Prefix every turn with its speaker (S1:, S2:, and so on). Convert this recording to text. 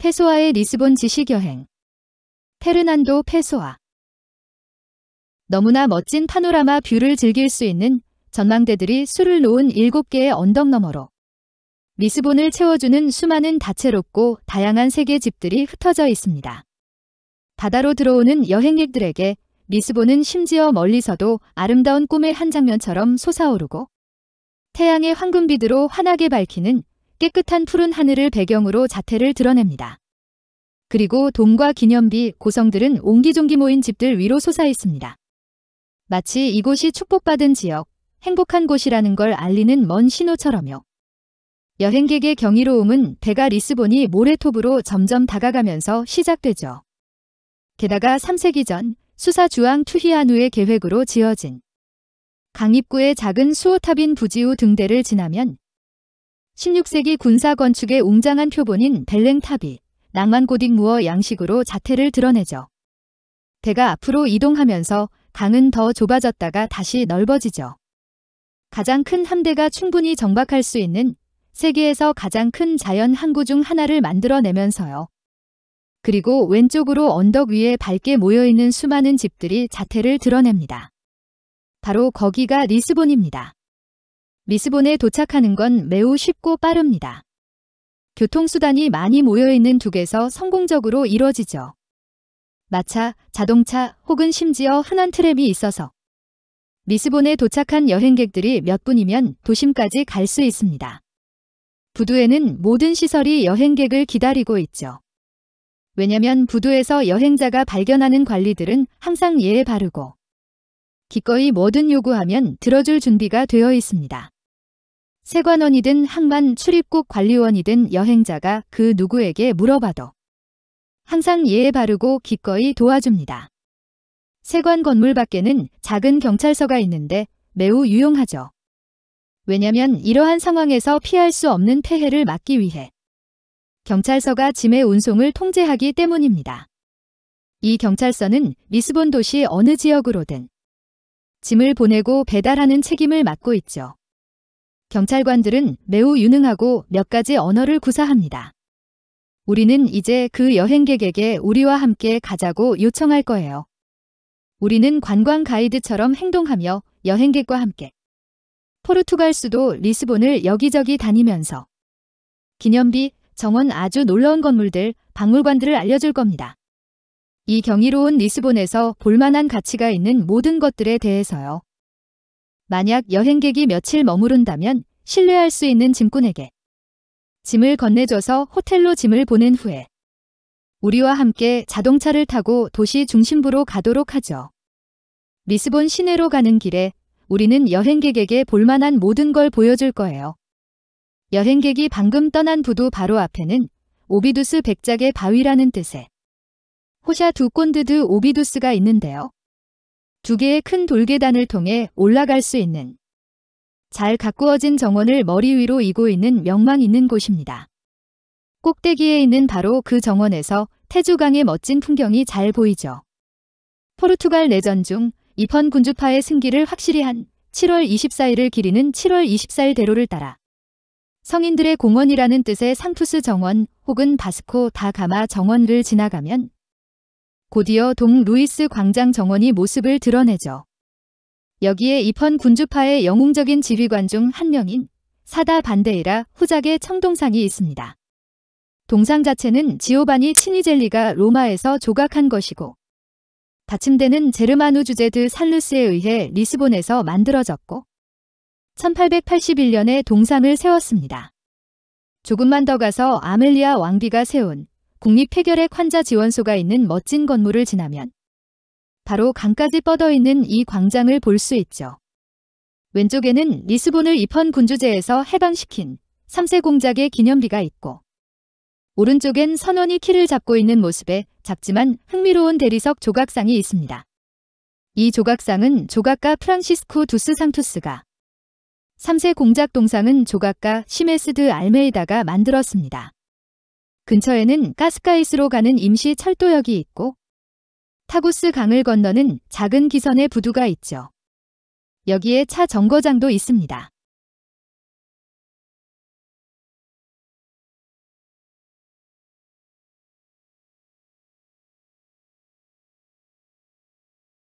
S1: 페소아의 리스본 지식여행 페르난도 페소아 너무나 멋진 파노라마 뷰를 즐길 수 있는 전망대들이 술을 놓은 7개의 언덕 너머로 리스본을 채워주는 수많은 다채롭고 다양한 세계 집들이 흩어져 있습니다. 바다로 들어오는 여행객들에게 리스본은 심지어 멀리서도 아름다운 꿈의 한 장면처럼 솟아오르고 태양의 황금빛으로 환하게 밝히는 깨끗한 푸른 하늘을 배경으로 자태를 드러냅니다. 그리고 돈과 기념비, 고성들은 옹기종기 모인 집들 위로 솟아있습니다. 마치 이곳이 축복받은 지역, 행복한 곳이라는 걸 알리는 먼 신호처럼요. 여행객의 경이로움은 배가 리스본이 모래톱으로 점점 다가가면서 시작되죠. 게다가 3세기 전 수사 주왕 투히아누의 계획으로 지어진 강입구의 작은 수호탑인 부지우 등대를 지나면 16세기 군사 건축의 웅장한 표본인 벨랭탑이 낭만 고딕 무어 양식으로 자태를 드러내죠. 배가 앞으로 이동하면서 강은 더 좁아졌다가 다시 넓어지죠. 가장 큰 함대가 충분히 정박할 수 있는 세계에서 가장 큰 자연 항구 중 하나를 만들어내면서요. 그리고 왼쪽으로 언덕 위에 밝게 모여있는 수많은 집들이 자태를 드러냅니다. 바로 거기가 리스본입니다. 리스본에 도착하는 건 매우 쉽고 빠릅니다. 교통수단이 많이 모여있는 쪽에서 성공적으로 이뤄지죠. 마차, 자동차 혹은 심지어 흔한 트램이 있어서 리스본에 도착한 여행객들이 몇 분이면 도심까지 갈 수 있습니다. 부두에는 모든 시설이 여행객을 기다리고 있죠. 왜냐면 부두에서 여행자가 발견하는 관리들은 항상 예에 바르고 기꺼이 뭐든 요구하면 들어줄 준비가 되어 있습니다. 세관원이든 항만 출입국 관리원이든 여행자가 그 누구에게 물어봐도 항상 예에 바르고 기꺼이 도와줍니다. 세관 건물 밖에는 작은 경찰서가 있는데 매우 유용하죠. 왜냐면 이러한 상황에서 피할 수 없는 폐해를 막기 위해 경찰서가 짐의 운송을 통제하기 때문입니다. 이 경찰서는 리스본 도시 어느 지역으로든 짐을 보내고 배달하는 책임을 맡고 있죠. 경찰관들은 매우 유능하고 몇 가지 언어를 구사합니다. 우리는 이제 그 여행객에게 우리와 함께 가자고 요청할 거예요. 우리는 관광 가이드처럼 행동하며 여행객과 함께 포르투갈 수도 리스본을 여기저기 다니면서 기념비, 정원 아주 놀라운 건물들, 박물관들을 알려줄 겁니다. 이 경이로운 리스본에서 볼만한 가치가 있는 모든 것들에 대해서요. 만약 여행객이 며칠 머무른다면 신뢰할 수 있는 짐꾼에게 짐을 건네줘서 호텔로 짐을 보낸 후에 우리와 함께 자동차를 타고 도시 중심부로 가도록 하죠. 리스본 시내로 가는 길에 우리는 여행객에게 볼만한 모든 걸 보여줄 거예요. 여행객이 방금 떠난 부두 바로 앞에는 오비두스 백작의 바위라는 뜻의 호샤 두꼰드드 오비두스가 있는데요. 두 개의 큰 돌계단을 통해 올라갈 수 있는 잘 가꾸어진 정원을 머리 위로 이고 있는 명망 있는 곳입니다. 꼭대기에 있는 바로 그 정원에서 태주강의 멋진 풍경이 잘 보이죠. 포르투갈 내전 중 이펀 군주파의 승기를 확실히 한 7월 24일을 기리는 7월 24일 대로를 따라 성인들의 공원이라는 뜻의 상투스 정원 혹은 바스코 다 가마 정원을 지나가면 곧이어 동 루이스 광장 정원이 모습을 드러내죠. 여기에 입헌 군주파의 영웅적인 지휘관 중 한 명인 사다 반데이라 후작의 청동상이 있습니다. 동상 자체는 지오바니 치니젤리가 로마에서 조각한 것이고 받침대는 제르마누 주제드 살루스에 의해 리스본에서 만들어졌고 1881년에 동상을 세웠습니다. 조금만 더 가서 아멜리아 왕비가 세운 국립해결의 환자 지원소가 있는 멋진 건물을 지나면 바로 강까지 뻗어있는 이 광장을 볼 수 있죠. 왼쪽에는 리스본을 입헌 군주제에서 해방시킨 3세 공작의 기념비가 있고 오른쪽엔 선원이 키를 잡고 있는 모습에 작지만 흥미로운 대리석 조각상이 있습니다. 이 조각상은 조각가 프란시스코 두스 상투스가 3세 공작 동상은 조각가 시메스드 알메이다가 만들었습니다. 근처에는 가스카이스로 가는 임시 철도역이 있고 타구스 강을 건너는 작은 기선의 부두가 있죠. 여기에 차 정거장도 있습니다.